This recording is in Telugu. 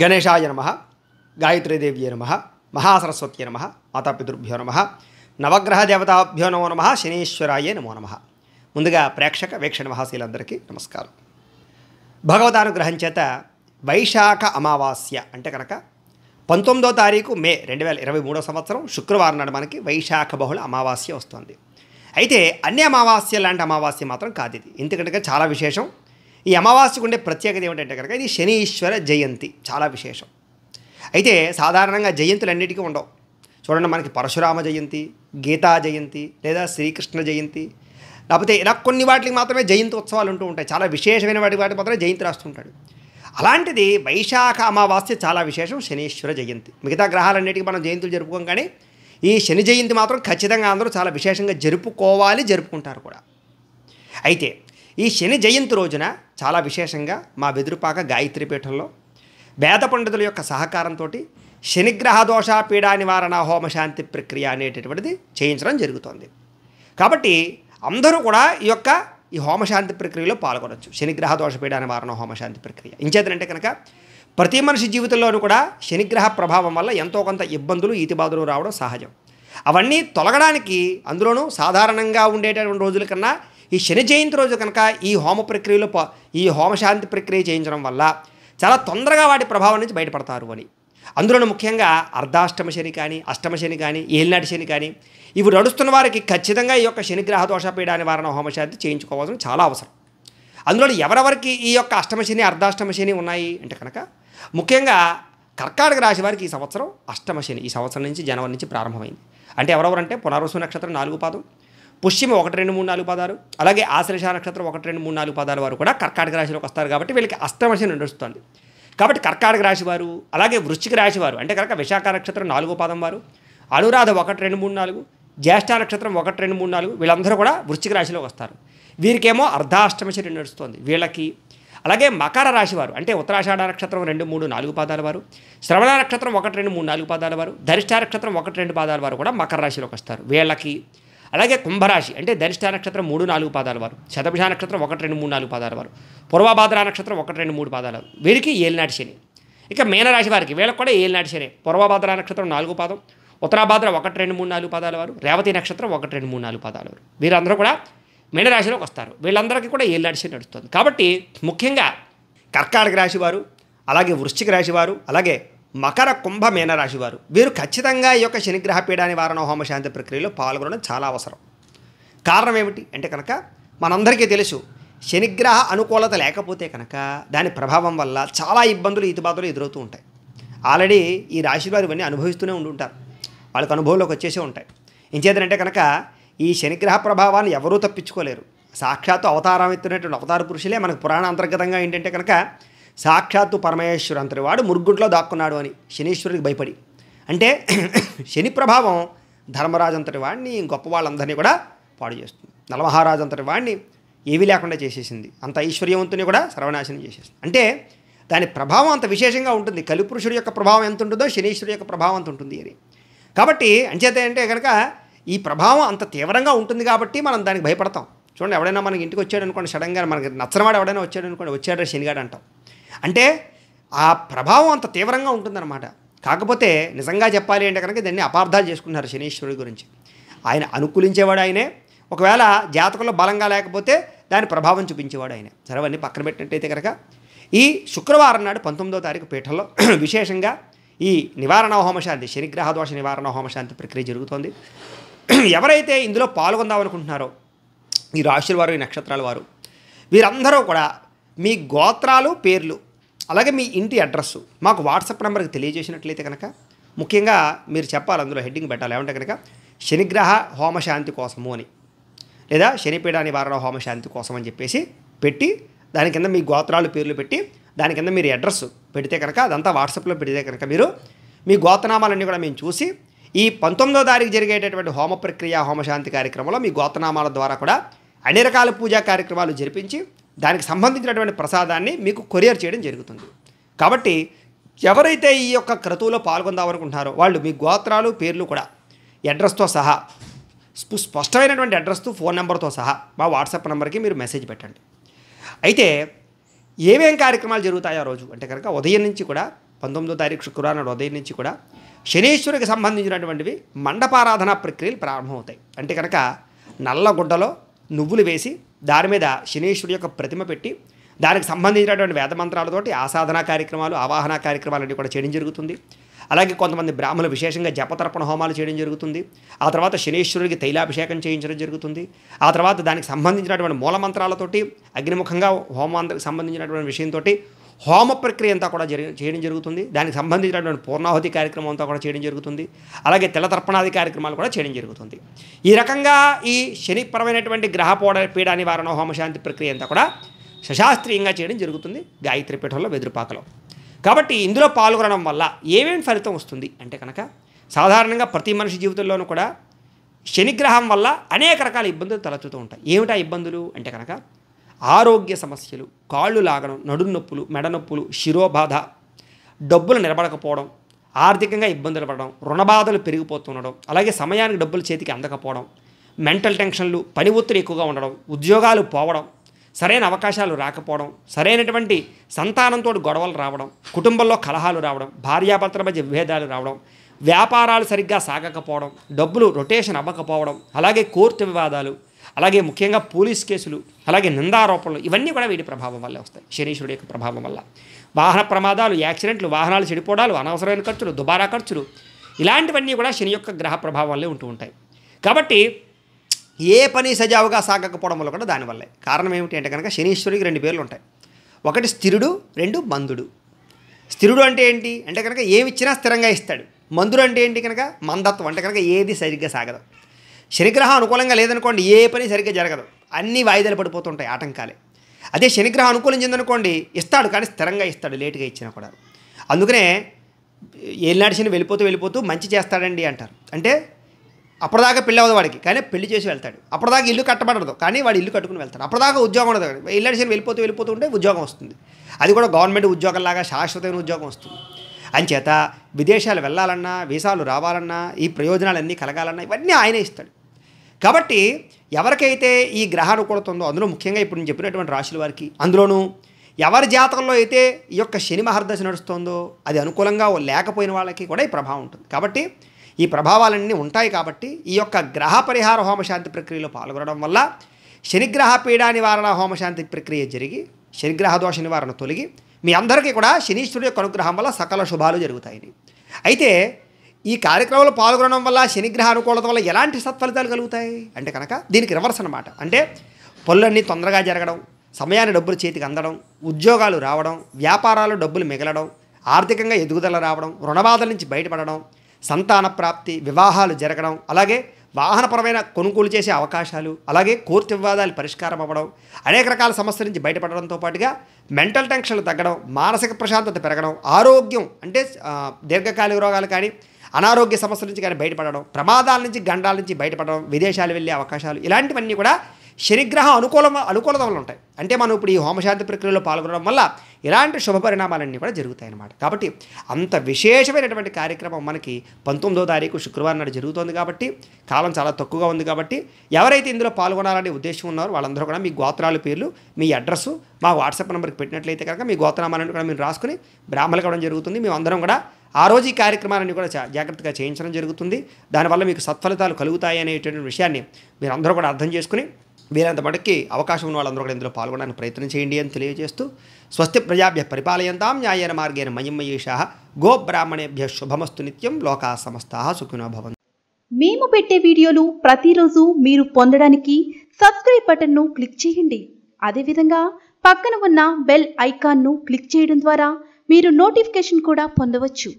గణేశాయ నమ గాయత్రీదేవ్యే నమ మహాసరస్వత్యే నమ మాతాపితృభ్యో నమ నవగ్రహ దేవతాభ్యో నమో నమ శనీశ్వరాయే నమో నమ ముందుగా ప్రేక్షక వీక్షణ మహాశీలందరికీ నమస్కారం భగవదానుగ్రహం చేత వైశాఖ అమావాస్య అంటే కనుక పంతొమ్మిదో తారీఖు మే రెండు వేల ఇరవై మూడో సంవత్సరం శుక్రవారం నాడు మనకి వైశాఖ బహుళ అమావాస్య వస్తుంది అయితే అన్ని అమావాస్య లాంటి అమావాస్య మాత్రం కాదు ఇది ఎందుకంటే చాలా విశేషం ఈ అమావాస్యకు ఉండే ప్రత్యేకత ఏమిటంటే కనుక ఇది శనీశ్వర జయంతి చాలా విశేషం అయితే సాధారణంగా జయంతులు అన్నిటికీ ఉండవు చూడండి మనకి పరశురామ జయంతి గీతా జయంతి లేదా శ్రీకృష్ణ జయంతి లేకపోతే ఇలా కొన్ని వాటికి మాత్రమే జయంతి ఉత్సవాలు ఉంటూ ఉంటాయి చాలా విశేషమైన వాటి వాటికి మాత్రమే జయంతి రాస్తుంటాడు అలాంటిది వైశాఖ అమావాస్య చాలా విశేషం శనీశ్వర జయంతి మిగతా గ్రహాలన్నిటికీ మనం జయంతులు జరుపుకోం కానీ ఈ శని జయంతి మాత్రం ఖచ్చితంగా అందరూ చాలా విశేషంగా జరుపుకోవాలి జరుపుకుంటారు కూడా అయితే ఈ శని జయంతి రోజున చాలా విశేషంగా మా బెదురుపాక పీఠంలో వేద పండితుల యొక్క సహకారంతో శనిగ్రహ దోష పీడా నివారణ హోమశాంతి ప్రక్రియ అనేటటువంటిది చేయించడం జరుగుతోంది కాబట్టి అందరూ కూడా ఈ యొక్క ఈ హోమశాంతి ప్రక్రియలో పాల్గొనవచ్చు శనిగ్రహ దోష పీడా నివారణ హోమశాంతి ప్రక్రియ ఇంచేతనంటే కనుక ప్రతి మనిషి జీవితంలోనూ కూడా శనిగ్రహ ప్రభావం వల్ల ఎంతో కొంత ఇబ్బందులు ఈతిబాధులు రావడం సహజం అవన్నీ తొలగడానికి అందులోనూ సాధారణంగా ఉండేటటువంటి రోజుల కన్నా ఈ శని జయంతి రోజు కనుక ఈ హోమ ప్రక్రియలో ఈ హోమశాంతి ప్రక్రియ చేయించడం వల్ల చాలా తొందరగా వాటి ప్రభావం నుంచి బయటపడతారు అని అందులోనూ ముఖ్యంగా అర్ధాష్టమ శని కానీ అష్టమ శని కానీ ఏలినాటి శని కానీ ఇవి నడుస్తున్న వారికి ఖచ్చితంగా ఈ యొక్క శనిగ్రహ దోషపీడ నివారణ హోమశాంతి చేయించుకోవాల్సిన చాలా అవసరం అందులో ఎవరెవరికి ఈ యొక్క అష్టమ శని అర్ధాష్టమ శని ఉన్నాయి అంటే కనుక ముఖ్యంగా కర్కాటక రాశి వారికి ఈ సంవత్సరం అష్టమ శని ఈ సంవత్సరం నుంచి జనవరి నుంచి ప్రారంభమైంది అంటే ఎవరెవరంటే పునర్వసు నక్షత్రం నాలుగు పాదం పుష్యం ఒకటి రెండు మూడు నాలుగు పదాలు అలాగే ఆశ్లేష నక్షత్రం ఒకటి రెండు మూడు నాలుగు పదాల వారు కూడా కర్కాటక రాశిలోకి వస్తారు కాబట్టి వీళ్ళకి అష్టమశని నడుస్తుంది కాబట్టి కర్కాటక రాశి వారు అలాగే వృశ్చిక రాశి వారు అంటే కనుక విశాఖ నక్షత్రం నాలుగో పదం వారు అనురాధ ఒకటి రెండు మూడు నాలుగు జ్యేష్ఠ నక్షత్రం ఒకటి రెండు మూడు నాలుగు వీళ్ళందరూ కూడా వృశ్చిక రాశిలోకి వస్తారు వీరికేమో అర్ధాష్టమ నడుస్తుంది వీళ్ళకి అలాగే మకర రాశి వారు అంటే ఉత్తరాషాఢ నక్షత్రం రెండు మూడు నాలుగు పాదాల వారు శ్రవణ నక్షత్రం ఒకటి రెండు మూడు నాలుగు పాదాల వారు ధరిష్ట నక్షత్రం ఒకటి రెండు పాదాల వారు కూడా మకర రాశిలోకి వస్తారు వీళ్ళకి అలాగే కుంభరాశి అంటే ధనిష్ట నక్షత్రం మూడు నాలుగు పాదాల వారు శతభిష నక్షత్రం ఒకటి రెండు మూడు నాలుగు పాదాల వారు పూర్వభాద్ర నక్షత్రం ఒకటి రెండు మూడు పాదాల వారు వీరికి ఏలినాటి శని ఇక మీనరాశి వారికి వీళ్ళకి కూడా ఏలినాటి శని పూర్వభాద్ర నక్షత్రం నాలుగు పాదం ఉత్తరాభాద్ర ఒకటి రెండు మూడు నాలుగు పాదాల వారు రేవతి నక్షత్రం ఒకటి రెండు మూడు నాలుగు పాదాల వారు వీరందరూ కూడా మీనరాశిలోకి వస్తారు వీళ్ళందరికీ కూడా ఏలినాటి శని నడుస్తుంది కాబట్టి ముఖ్యంగా కర్కాటక రాశి వారు అలాగే వృశ్చిక రాశి వారు అలాగే మకర కుంభ మీనరాశి వారు వీరు ఖచ్చితంగా ఈ యొక్క శనిగ్రహ పీడాని నివారణ హోమ శాంతి ప్రక్రియలో పాల్గొనడం చాలా అవసరం కారణం ఏమిటి అంటే కనుక మనందరికీ తెలుసు శనిగ్రహ అనుకూలత లేకపోతే కనుక దాని ప్రభావం వల్ల చాలా ఇబ్బందులు ఇతిబాతులు ఎదురవుతూ ఉంటాయి ఆల్రెడీ ఈ రాశి వారు ఇవన్నీ అనుభవిస్తూనే ఉంటారు వాళ్ళకి అనుభవంలోకి వచ్చేసే ఉంటాయి ఇంచేతనంటే కనుక ఈ శనిగ్రహ ప్రభావాన్ని ఎవరూ తప్పించుకోలేరు సాక్షాత్తు అవతారం ఎత్తున్నటువంటి అవతార పురుషులే మనకు పురాణ అంతర్గతంగా ఏంటంటే కనుక సాక్షాత్తు పరమేశ్వరు అంతటి వాడు మురుగుంట్లో దాక్కున్నాడు అని శనీశ్వరుడికి భయపడి అంటే శని ప్రభావం ధర్మరాజు అంతటి వాడిని గొప్ప వాళ్ళందరినీ కూడా పాడు చేస్తుంది నలమహారాజు అంతటి వాడిని ఏవి లేకుండా చేసేసింది అంత ఐశ్వర్యవంతుని కూడా సర్వనాశనం చేసేసింది అంటే దాని ప్రభావం అంత విశేషంగా ఉంటుంది కలిపురుషుడి యొక్క ప్రభావం ఎంత ఉంటుందో శనీశ్వరుడు యొక్క ప్రభావం అంత ఉంటుంది అని కాబట్టి అంచేత అంటే కనుక ఈ ప్రభావం అంత తీవ్రంగా ఉంటుంది కాబట్టి మనం దానికి భయపడతాం చూడండి ఎవడైనా మనకి ఇంటికి వచ్చాడు అనుకోండి సడన్గా మనకి నచ్చనవాడు ఎవడైనా వచ్చాడు అనుకోండి వచ్చాడు శనిగాడు అంటాం అంటే ఆ ప్రభావం అంత తీవ్రంగా ఉంటుందన్నమాట కాకపోతే నిజంగా చెప్పాలి అంటే కనుక దాన్ని అపార్థాలు చేసుకున్నారు శనీశ్వరుడి గురించి ఆయన అనుకూలించేవాడు ఆయనే ఒకవేళ జాతకంలో బలంగా లేకపోతే దాని ప్రభావం చూపించేవాడు ఆయన సరవన్నీ పక్కన పెట్టినట్టయితే కనుక ఈ శుక్రవారం నాడు పంతొమ్మిదో తారీఖు పీఠంలో విశేషంగా ఈ నివారణ హోమశాంతి శనిగ్రహ దోష నివారణ హోమశాంతి ప్రక్రియ జరుగుతోంది ఎవరైతే ఇందులో పాల్గొందాం అనుకుంటున్నారో ఈ రాశుల వారు ఈ నక్షత్రాల వారు వీరందరూ కూడా మీ గోత్రాలు పేర్లు అలాగే మీ ఇంటి అడ్రస్ మాకు వాట్సాప్ నెంబర్కి తెలియజేసినట్లయితే కనుక ముఖ్యంగా మీరు చెప్పాలి అందులో హెడ్డింగ్ పెట్టాలి ఏమంటే కనుక శనిగ్రహ హోమశాంతి కోసము అని లేదా శనిపీడ నివారణ హోమశాంతి కోసం అని చెప్పేసి పెట్టి దాని కింద మీ గోత్రాలు పేర్లు పెట్టి దాని కింద మీరు అడ్రస్ పెడితే కనుక అదంతా వాట్సాప్లో పెడితే కనుక మీరు మీ గోతనామాలన్నీ కూడా మేము చూసి ఈ పంతొమ్మిదో తారీఖు జరిగేటటువంటి హోమ ప్రక్రియ హోమశాంతి కార్యక్రమంలో మీ గోతనామాల ద్వారా కూడా అన్ని రకాల పూజా కార్యక్రమాలు జరిపించి దానికి సంబంధించినటువంటి ప్రసాదాన్ని మీకు కొరియర్ చేయడం జరుగుతుంది కాబట్టి ఎవరైతే ఈ యొక్క క్రతువులో పాల్గొందామనుకుంటున్నారో వాళ్ళు మీ గోత్రాలు పేర్లు కూడా అడ్రస్తో సహా స్పష్టమైనటువంటి అడ్రస్తో ఫోన్ నెంబర్తో సహా మా వాట్సాప్ నెంబర్కి మీరు మెసేజ్ పెట్టండి అయితే ఏమేం కార్యక్రమాలు జరుగుతాయో రోజు అంటే కనుక ఉదయం నుంచి కూడా పంతొమ్మిదో తారీఖు శుక్రవారం ఉదయం నుంచి కూడా శనీశ్వరికి సంబంధించినటువంటివి మండపారాధన ప్రక్రియలు ప్రారంభమవుతాయి అంటే కనుక నల్లగుడ్డలో నువ్వులు వేసి దాని మీద శనీశ్వరుడు యొక్క ప్రతిమ పెట్టి దానికి సంబంధించినటువంటి వేదమంత్రాలతోటి ఆసాధన కార్యక్రమాలు ఆవాహన అన్నీ కూడా చేయడం జరుగుతుంది అలాగే కొంతమంది బ్రాహ్మణులు విశేషంగా జపతర్పణ హోమాలు చేయడం జరుగుతుంది ఆ తర్వాత శనీశ్వరుడికి తైలాభిషేకం చేయించడం జరుగుతుంది ఆ తర్వాత దానికి సంబంధించినటువంటి మూలమంత్రాలతోటి అగ్నిముఖంగా హోమాంతకు సంబంధించినటువంటి విషయంతో హోమ ప్రక్రియ అంతా కూడా జరి చేయడం జరుగుతుంది దానికి సంబంధించినటువంటి పూర్ణాహుతి కార్యక్రమం అంతా కూడా చేయడం జరుగుతుంది అలాగే తెల్లతర్పణాది కార్యక్రమాలు కూడా చేయడం జరుగుతుంది ఈ రకంగా ఈ శనిపరమైనటువంటి గ్రహ పోడ పీడ నివారణ హోమశాంతి ప్రక్రియ అంతా కూడా సశాస్త్రీయంగా చేయడం జరుగుతుంది గాయత్రి పీఠంలో వెదురుపాకలో కాబట్టి ఇందులో పాల్గొనడం వల్ల ఏమేమి ఫలితం వస్తుంది అంటే కనుక సాధారణంగా ప్రతి మనిషి జీవితంలోనూ కూడా శనిగ్రహం వల్ల అనేక రకాల ఇబ్బందులు తలచుతూ ఉంటాయి ఏమిటా ఇబ్బందులు అంటే కనుక ఆరోగ్య సమస్యలు కాళ్ళు లాగడం నడునొప్పులు మెడనొప్పులు శిరోబాధ డబ్బులు నిలబడకపోవడం ఆర్థికంగా ఇబ్బందులు పడడం రుణబాధలు పెరిగిపోతుండడం అలాగే సమయానికి డబ్బులు చేతికి అందకపోవడం మెంటల్ టెన్షన్లు పని ఒత్తిడి ఎక్కువగా ఉండడం ఉద్యోగాలు పోవడం సరైన అవకాశాలు రాకపోవడం సరైనటువంటి సంతానంతో గొడవలు రావడం కుటుంబంలో కలహాలు రావడం భార్యాభర్తల మధ్య విభేదాలు రావడం వ్యాపారాలు సరిగ్గా సాగకపోవడం డబ్బులు రొటేషన్ అవ్వకపోవడం అలాగే కోర్టు వివాదాలు అలాగే ముఖ్యంగా పోలీస్ కేసులు అలాగే నిందారోపణలు ఇవన్నీ కూడా వీటి ప్రభావం వల్లే వస్తాయి శనీశ్వరుడు యొక్క ప్రభావం వల్ల వాహన ప్రమాదాలు యాక్సిడెంట్లు వాహనాలు చెడిపోవడాలు అనవసరమైన ఖర్చులు దుబారా ఖర్చులు ఇలాంటివన్నీ కూడా శని యొక్క గ్రహ ప్రభావం వల్లే ఉంటూ ఉంటాయి కాబట్టి ఏ పని సజావుగా సాగకపోవడం వల్ల కూడా దానివల్లే కారణం ఏమిటి అంటే కనుక శనీశ్వరుడికి రెండు పేర్లు ఉంటాయి ఒకటి స్థిరుడు రెండు మందుడు స్థిరుడు అంటే ఏంటి అంటే కనుక ఏమిచ్చినా స్థిరంగా ఇస్తాడు మందుడు అంటే ఏంటి కనుక మందత్వం అంటే కనుక ఏది సరిగ్గా సాగదు శనిగ్రహం అనుకూలంగా లేదనుకోండి ఏ పని సరిగ్గా జరగదు అన్ని వాయిదాలు పడిపోతుంటాయి ఆటంకాలే అదే శనిగ్రహం అనుకూలం చెందనుకోండి ఇస్తాడు కానీ స్థిరంగా ఇస్తాడు లేటుగా ఇచ్చినా కూడా అందుకనే ఏలినాటి శని వెళ్ళిపోతూ వెళ్ళిపోతూ మంచి చేస్తాడండి అంటారు అంటే అప్పటిదాకా పెళ్ళి అవ్వదు వాడికి కానీ పెళ్లి చేసి వెళ్తాడు అప్పటిదాకా ఇల్లు కట్టబడదు కానీ వాడు ఇల్లు కట్టుకుని వెళ్తాడు అప్పటిదాకా ఉద్యోగం ఉండదు ఇల్లాడి శని వెళ్ళిపోతూ వెళ్ళిపోతూ ఉంటే ఉద్యోగం వస్తుంది అది కూడా గవర్నమెంట్ ఉద్యోగంలాగా శాశ్వతమైన ఉద్యోగం వస్తుంది అంచేత విదేశాలు వెళ్ళాలన్నా వీసాలు రావాలన్నా ఈ ప్రయోజనాలన్నీ కలగాలన్నా ఇవన్నీ ఆయనే ఇస్తాడు కాబట్టి ఎవరికైతే ఈ గ్రహానుకూలత ఉందో అందులో ముఖ్యంగా ఇప్పుడు నేను చెప్పినటువంటి రాశుల వారికి అందులోనూ ఎవరి జాతకంలో అయితే ఈ యొక్క శని మహర్దశ నడుస్తుందో అది అనుకూలంగా లేకపోయిన వాళ్ళకి కూడా ఈ ప్రభావం ఉంటుంది కాబట్టి ఈ ప్రభావాలన్నీ ఉంటాయి కాబట్టి ఈ యొక్క గ్రహ పరిహార హోమశాంతి ప్రక్రియలో పాల్గొనడం వల్ల శనిగ్రహ పీడా నివారణ హోమశాంతి ప్రక్రియ జరిగి శనిగ్రహ దోష నివారణ తొలగి మీ అందరికీ కూడా శనీశ్వరుడు యొక్క అనుగ్రహం వల్ల సకల శుభాలు జరుగుతాయని అయితే ఈ కార్యక్రమంలో పాల్గొనడం వల్ల శనిగ్రహ అనుకూలత వల్ల ఎలాంటి సత్ఫలితాలు కలుగుతాయి అంటే కనుక దీనికి రివర్స్ అనమాట అంటే పనులన్నీ తొందరగా జరగడం సమయాన్ని డబ్బులు చేతికి అందడం ఉద్యోగాలు రావడం వ్యాపారాలు డబ్బులు మిగలడం ఆర్థికంగా ఎదుగుదల రావడం రుణబాధల నుంచి బయటపడడం సంతాన ప్రాప్తి వివాహాలు జరగడం అలాగే వాహనపరమైన కొనుగోలు చేసే అవకాశాలు అలాగే కోర్టు వివాదాలు పరిష్కారం అవ్వడం అనేక రకాల సమస్యల నుంచి బయటపడడంతో పాటుగా మెంటల్ టెన్షన్లు తగ్గడం మానసిక ప్రశాంతత పెరగడం ఆరోగ్యం అంటే దీర్ఘకాలిక రోగాలు కానీ అనారోగ్య సమస్యల నుంచి కానీ బయటపడడం ప్రమాదాల నుంచి గండాల నుంచి బయటపడడం విదేశాలు వెళ్ళే అవకాశాలు ఇలాంటివన్నీ కూడా శనిగ్రహం అనుకూలం అనుకూలత వల్ల ఉంటాయి అంటే మనం ఇప్పుడు ఈ హోమశాంతి ప్రక్రియలో పాల్గొనడం వల్ల ఇలాంటి శుభ పరిణామాలన్నీ కూడా జరుగుతాయి అన్నమాట కాబట్టి అంత విశేషమైనటువంటి కార్యక్రమం మనకి పంతొమ్మిదో తారీఖు శుక్రవారం నాడు జరుగుతోంది కాబట్టి కాలం చాలా తక్కువగా ఉంది కాబట్టి ఎవరైతే ఇందులో పాల్గొనాలనే ఉద్దేశం ఉన్నారో వాళ్ళందరూ కూడా మీ గోత్రాల పేర్లు మీ అడ్రస్ మా వాట్సాప్ నెంబర్కి పెట్టినట్లయితే కనుక మీ గోత్రనామాలను కూడా మీరు రాసుకుని బ్రాహ్మలు కావడం జరుగుతుంది మేమందరం కూడా ఆ రోజు ఈ కార్యక్రమాలన్నీ కూడా జాగ్రత్తగా చేయించడం జరుగుతుంది దానివల్ల మీకు సత్ఫలితాలు కలుగుతాయి అనేటువంటి విషయాన్ని మీరు అందరూ కూడా అర్థం చేసుకుని వీరంత మటుకి అవకాశం ఉన్న వాళ్ళందరూ కూడా ఇందులో పాల్గొనడానికి ప్రయత్నం చేయండి అని తెలియజేస్తూ స్వస్తి ప్రజాభ్య పరిపాలయంతా న్యాయన మార్గేన మయమ్మయీషా గో బ్రాహ్మణేభ్య శుభమస్తు నిత్యం లోకా సమస్త సుఖినో మేము పెట్టే వీడియోలు ప్రతిరోజు మీరు పొందడానికి సబ్స్క్రైబ్ బటన్ను క్లిక్ చేయండి అదేవిధంగా పక్కన ఉన్న బెల్ ఐకాన్ను క్లిక్ చేయడం ద్వారా మీరు నోటిఫికేషన్ కూడా పొందవచ్చు